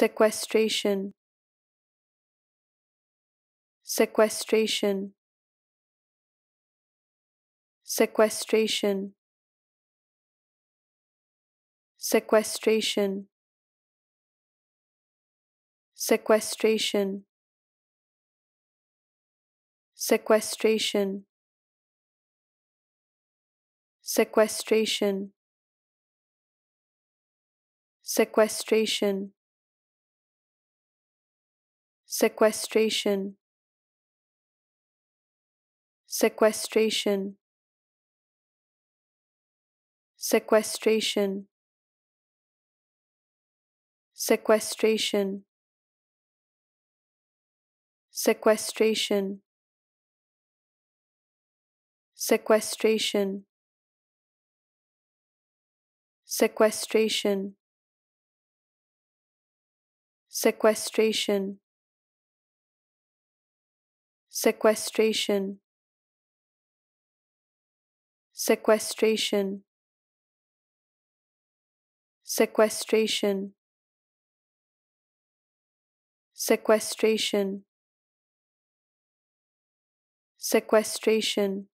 sequestration sequestration sequestration sequestration sequestration sequestration sequestration sequestration sequestration sequestration sequestration sequestration sequestration sequestration sequestration sequestration sequestration sequestration sequestration sequestration sequestration